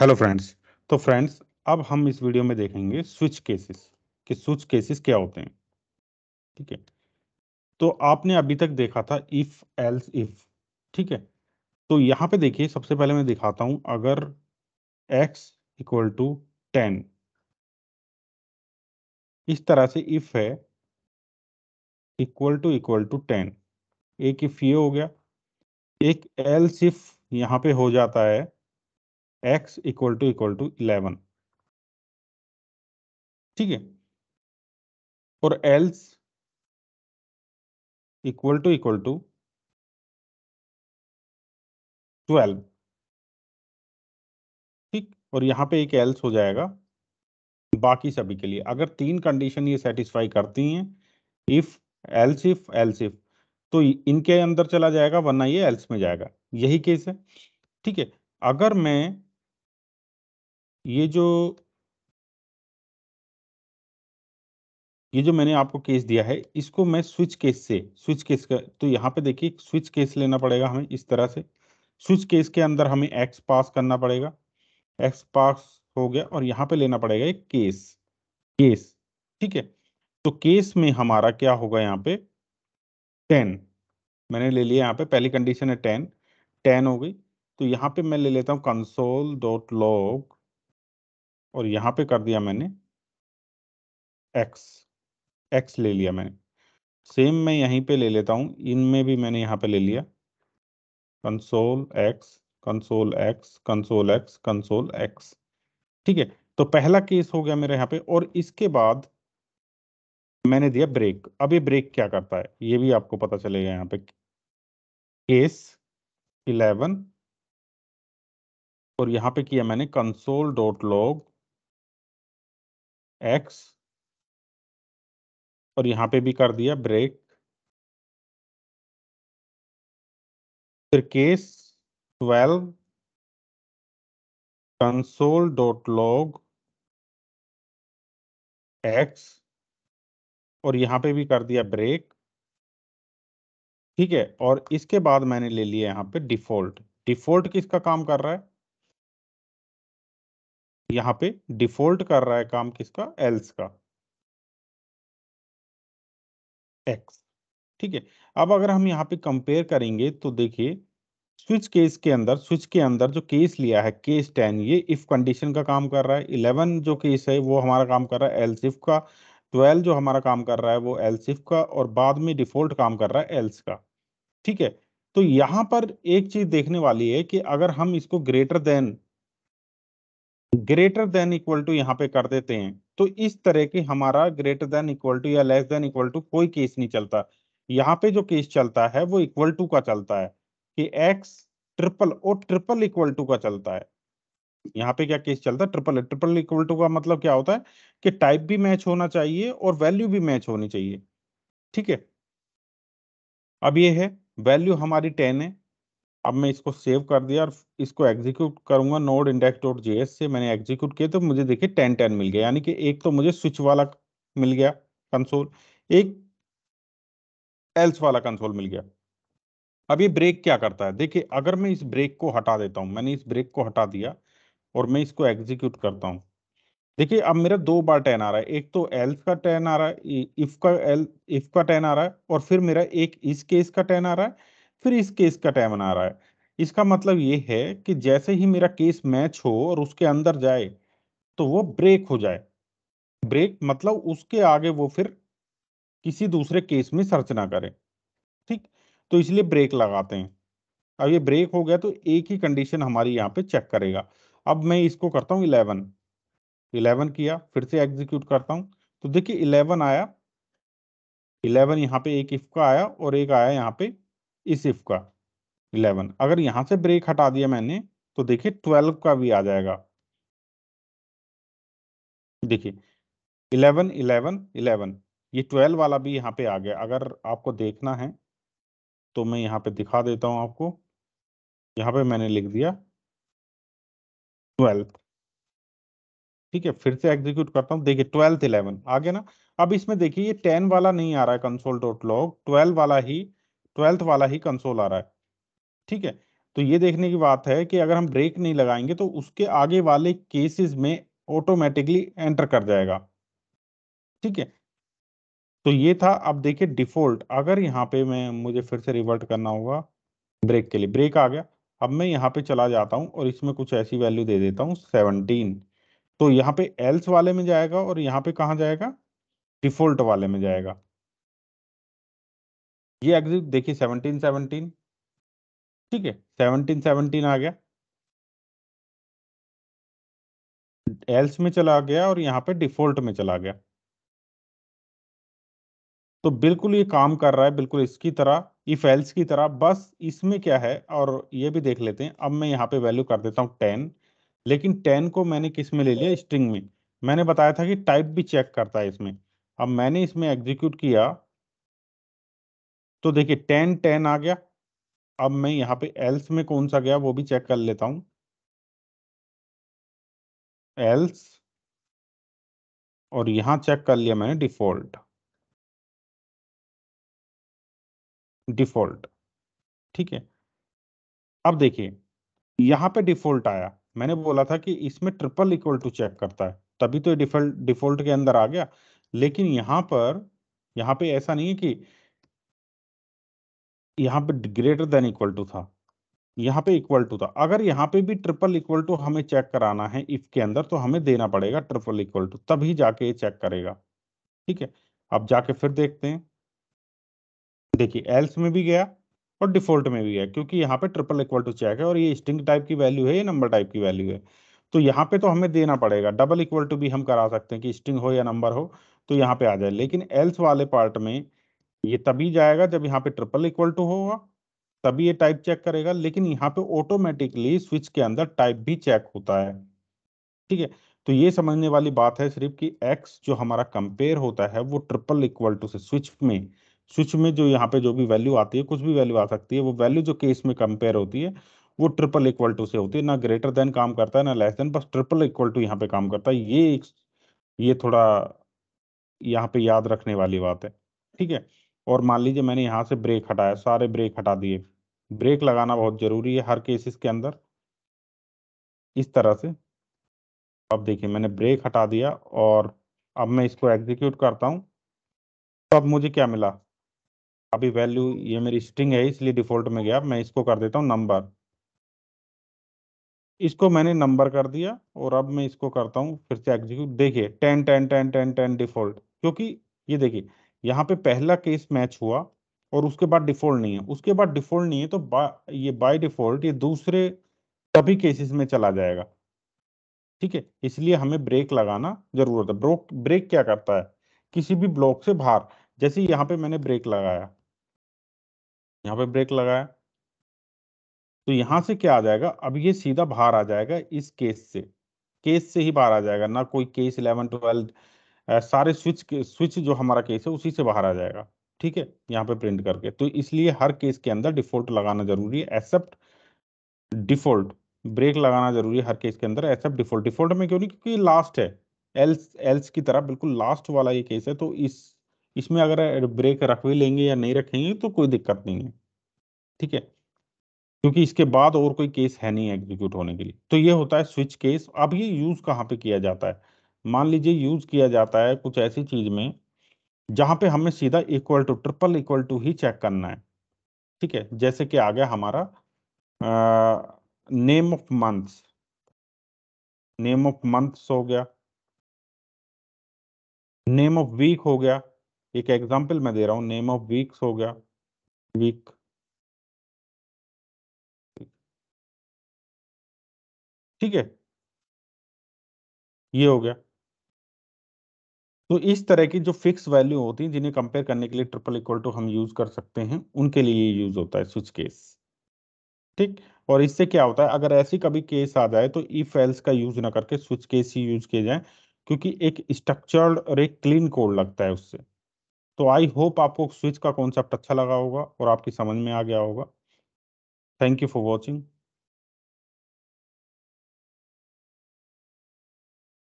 hello friends तो friends अब हम इस वीडियो में देखेंगे स्विच केसेस कि स्विच केसेस क्या होते हैं ठीक है तो आपने अभी तक देखा था इफ एल्स इफ ठीक है तो यहाँ पे देखिए सबसे पहले मैं दिखाता हूं अगर एक्स इक्वल टू टेन इस तरह से इफ है equal to equal to ten एक इफ ये हो गया एक एल्स इफ यहाँ पे हो जाता है x equal to equal to eleven ठीक है और else equal to equal to twelve ठीक और यहां पे एक एल्स हो जाएगा बाकी सभी के लिए अगर तीन कंडीशन ये सेटिस्फाई करती हैं if else if else if तो इनके अंदर चला जाएगा वरना ये एल्स में जाएगा यही केस है ठीक है अगर मैं ये जो ये जो मैंने आपको केस दिया है इसको मैं स्विच केस से स्विच केस का तो यहाँ पे देखिए स्विच केस लेना पड़ेगा हमें इस तरह से स्विच केस के अंदर हमें एक्स पास करना पड़ेगा एक्स पास हो गया और यहाँ पे लेना पड़ेगा एक केस केस ठीक है तो केस में हमारा क्या होगा यहाँ पे टेन मैंने ले लिया यहाँ पे पहली कंडीशन है टेन टेन हो गई तो यहाँ पे मैं ले लेता हूँ कंसोल डॉट लॉग और यहाँ पे कर दिया मैंने x x ले लिया मैंने सेम मैं यहीं पे ले लेता हूँ इनमें भी मैंने यहाँ पे ले लिया console x console x console x console x ठीक है तो पहला केस हो गया मेरे यहाँ पे और इसके बाद मैंने दिया ब्रेक अब ये ब्रेक क्या करता है ये भी आपको पता चलेगा यहाँ पे केस इलेवन और यहाँ पे किया मैंने कंसोल डॉट लॉग एक्स और यहां पे भी कर दिया ब्रेक फिर case twelve console dot log x और यहां पे भी कर दिया ब्रेक ठीक है और इसके बाद मैंने ले लिया यहां पे डिफॉल्ट डिफॉल्ट किसका काम कर रहा है यहाँ पे डिफॉल्ट कर रहा है काम किसका एल्स का एक्स ठीक है अब अगर हम यहाँ पे कंपेयर करेंगे तो देखिए स्विच केस के अंदर स्विच के अंदर जो केस लिया है केस टेन ये इफ कंडीशन का काम कर रहा है इलेवन जो केस है वो हमारा काम कर रहा है एल्स इफ का ट्वेल्व जो हमारा काम कर रहा है वो एल्स इफ का और बाद में डिफॉल्ट काम कर रहा है एल्स का ठीक है तो यहाँ पर एक चीज देखने वाली है कि अगर हम इसको greater than greater than equal to यहाँ पे कर देते हैं तो इस तरह के हमारा ग्रेटर देन इक्वल टू या लेस देन इक्वल टू कोई केस नहीं चलता यहाँ पे जो केस चलता है वो इक्वल टू का चलता है कि x ट्रिपल और ट्रिपल इक्वल टू का चलता है यहाँ पे क्या केस चलता है ट्रिपल ट्रिपल इक्वल टू का मतलब क्या होता है कि टाइप भी मैच होना चाहिए और वैल्यू भी मैच होनी चाहिए ठीक है अब ये है वैल्यू हमारी टेन है अब मैं इसको सेव कर दिया और इसको एग्जीक्यूट करूंगा नोड इंडेक्स डॉट जे से मैंने एग्जीक्यूट किया तो मुझे देखिए टेन टेन मिल गया यानी कि एक तो मुझे स्विच वाला मिल गया कंसोल एक एल्स वाला कंसोल मिल गया अब ये ब्रेक क्या करता है देखिए अगर मैं इस ब्रेक को हटा देता हूँ मैंने इस ब्रेक को हटा दिया और मैं इसको एग्जीक्यूट करता हूँ देखिए अब मेरा दो बार टेन आ रहा है एक तो एल्स का टेन आ रहा है इफ का एल इफ का टेन आ रहा है और फिर मेरा एक इस केस का टेन आ रहा है फिर इस केस का टाइम आ रहा है इसका मतलब ये है कि जैसे ही मेरा केस मैच हो और उसके अंदर जाए तो वो ब्रेक हो जाए ब्रेक मतलब उसके आगे वो फिर किसी दूसरे केस में सर्च ना करे ठीक तो इसलिए ब्रेक लगाते हैं अब ये ब्रेक हो गया तो एक ही कंडीशन हमारी यहाँ पे चेक करेगा अब मैं इसको करता हूँ इलेवन इलेवन किया फिर से एग्जीक्यूट करता हूँ तो देखिए इलेवन आया इलेवन यहाँ पे एक इफ का आया और एक आया यहाँ पे इस इफ का इलेवन अगर यहां से ब्रेक हटा दिया मैंने तो देखिए ट्वेल्व का भी आ जाएगा देखिए इलेवन इलेवन इलेवन ये ट्वेल्व वाला भी यहाँ पे आ गया अगर आपको देखना है तो मैं यहाँ पे दिखा देता हूं आपको यहाँ पे मैंने लिख दिया ट्वेल्थ ठीक है फिर से एग्जीक्यूट करता हूँ देखिए ट्वेल्थ इलेवन आ गया ना अब इसमें देखिए ये टेन वाला नहीं आ रहा है कंसोल डॉट लॉग ट्वेल्व वाला ही ट्वेल्थ वाला ही कंसोल आ रहा है ठीक है तो ये देखने की बात है कि अगर हम ब्रेक नहीं लगाएंगे तो उसके आगे वाले केसेस में ऑटोमेटिकली एंटर कर जाएगा ठीक है तो ये था अब देखिए डिफॉल्ट अगर यहाँ पे मैं मुझे फिर से रिवर्ट करना होगा ब्रेक के लिए ब्रेक आ गया अब मैं यहाँ पे चला जाता हूँ और इसमें कुछ ऐसी वैल्यू दे देता हूँ सेवनटीन तो यहाँ पे एल्स वाले में जाएगा और यहाँ पे कहाँ जाएगा डिफॉल्ट वाले में जाएगा ये एग्जिट देखिए सेवनटीन सेवनटीन ठीक है सेवनटीन सेवनटीन आ गया एल्स में चला गया और यहाँ पे डिफॉल्ट में चला गया तो बिल्कुल ये काम कर रहा है बिल्कुल इसकी तरह इफ एल्स की तरह बस इसमें क्या है और ये भी देख लेते हैं अब मैं यहाँ पे वैल्यू कर देता हूँ टेन लेकिन टेन को मैंने किस में ले लिया स्ट्रिंग में मैंने बताया था कि टाइप भी चेक करता है इसमें अब मैंने इसमें एग्जीक्यूट किया तो देखिए टेन टेन आ गया अब मैं यहाँ पे एल्स में कौन सा गया वो भी चेक कर लेता हूं एल्स और यहां चेक कर लिया मैंने डिफॉल्ट डिफॉल्ट ठीक है अब देखिए यहां पे डिफॉल्ट आया मैंने बोला था कि इसमें ट्रिपल इक्वल टू चेक करता है तभी तो डिफॉल्ट डिफॉल्ट के अंदर आ गया लेकिन यहां पर यहां पे ऐसा नहीं है कि यहाँ पे ग्रेटर देन इक्वल टू था यहाँ पे इक्वल टू था अगर यहाँ पे भी ट्रिपल इक्वल टू हमें चेक कराना है इफ के अंदर तो हमें देना पड़ेगा ट्रिपल इक्वल टू तभी जाके ये चेक करेगा ठीक है अब जाके फिर देखते हैं देखिए एल्स में भी गया और डिफॉल्ट में भी है क्योंकि यहाँ पे ट्रिपल इक्वल टू चेक है और ये स्ट्रिंग टाइप की वैल्यू है ये नंबर टाइप की वैल्यू है तो यहाँ पे तो हमें देना पड़ेगा डबल इक्वल टू भी हम करा सकते हैं कि स्ट्रिंग हो या नंबर हो तो यहाँ पे आ जाए लेकिन एल्स वाले पार्ट में ये तभी जाएगा जब यहाँ पे ट्रिपल इक्वल टू होगा तभी ये टाइप चेक करेगा लेकिन यहाँ पे ऑटोमेटिकली स्विच के अंदर टाइप भी चेक होता है ठीक है तो ये समझने वाली बात है सिर्फ कि एक्स जो हमारा कंपेयर होता है वो ट्रिपल इक्वल टू से स्विच में स्विच में जो यहाँ पे जो भी वैल्यू आती है कुछ भी वैल्यू आ सकती है वो वैल्यू जो केस में कंपेयर होती है वो ट्रिपल इक्वल टू से होती है ना ग्रेटर देन काम करता है ना लेस देन बस ट्रिपल इक्वल टू यहाँ पे काम करता है ये ये थोड़ा यहाँ पे याद रखने वाली बात है ठीक है और मान लीजिए मैंने यहाँ से ब्रेक हटाया सारे ब्रेक हटा दिए ब्रेक लगाना बहुत ज़रूरी है हर केसेस के अंदर इस तरह से अब देखिए मैंने ब्रेक हटा दिया और अब मैं इसको एग्जीक्यूट करता हूँ तो अब मुझे क्या मिला अभी वैल्यू ये मेरी स्ट्रिंग है इसलिए डिफ़ॉल्ट में गया मैं इसको कर देता हूँ नंबर इसको मैंने नंबर कर दिया और अब मैं इसको करता हूँ फिर से एग्जीक्यूट देखिए ten ten ten ten ten default क्योंकि ये देखिए यहाँ पे पहला केस मैच हुआ और उसके बाद डिफॉल्ट नहीं है उसके बाद डिफॉल्ट नहीं है तो बा, ये बाय डिफॉल्ट ये दूसरे सभी केसेस में चला जाएगा ठीक है इसलिए हमें ब्रेक लगाना जरूरत है ब्रोक ब्रेक क्या करता है किसी भी ब्लॉक से बाहर जैसे यहाँ पे मैंने ब्रेक लगाया यहाँ पे ब्रेक लगाया तो यहां से क्या आ जाएगा अब ये सीधा बाहर आ जाएगा इस केस से केस से ही बाहर आ जाएगा ना कोई केस इलेवन ट्वेल्व सारे स्विच स्विच जो हमारा केस है उसी से बाहर आ जाएगा ठीक है यहाँ पे प्रिंट करके तो इसलिए हर केस के अंदर डिफॉल्ट लगाना जरूरी है एक्सेप्ट डिफॉल्ट ब्रेक लगाना जरूरी है हर केस के अंदर एक्सेप्ट डिफॉल्ट डिफॉल्ट में क्यों नहीं क्योंकि लास्ट है एल्स एल्स की तरह बिल्कुल लास्ट वाला ये केस है तो इस इसमें अगर ब्रेक रख भी लेंगे या नहीं रखेंगे तो कोई दिक्कत नहीं है ठीक है क्योंकि इसके बाद और कोई केस है नहीं एग्जीक्यूट होने के लिए तो ये होता है स्विच केस अब ये यूज कहाँ पे किया जाता है मान लीजिए यूज किया जाता है कुछ ऐसी चीज में जहां पे हमें सीधा equal to triple equal to ही चेक करना है ठीक है जैसे कि आ गया हमारा name of months name of months हो गया नेम ऑफ वीक हो गया एक एग्जांपल मैं दे रहा हूं नेम ऑफ वीक्स हो गया वीक ठीक है ये हो गया तो इस तरह की जो फिक्स वैल्यू होती है जिन्हें कंपेयर करने के लिए ट्रिपल इक्वल टू हम यूज कर सकते हैं उनके लिए यूज होता है स्विच केस ठीक और इससे क्या होता है अगर ऐसी कभी केस आ जाए तो ई फेल्स का यूज ना करके स्विच केस ही यूज किए जाए क्योंकि एक स्ट्रक्चर्ड और एक क्लीन कोड लगता है उससे तो आई होप आपको स्विच का कॉन्सेप्ट अच्छा लगा होगा और आपकी समझ में आ गया होगा थैंक यू फॉर वॉचिंग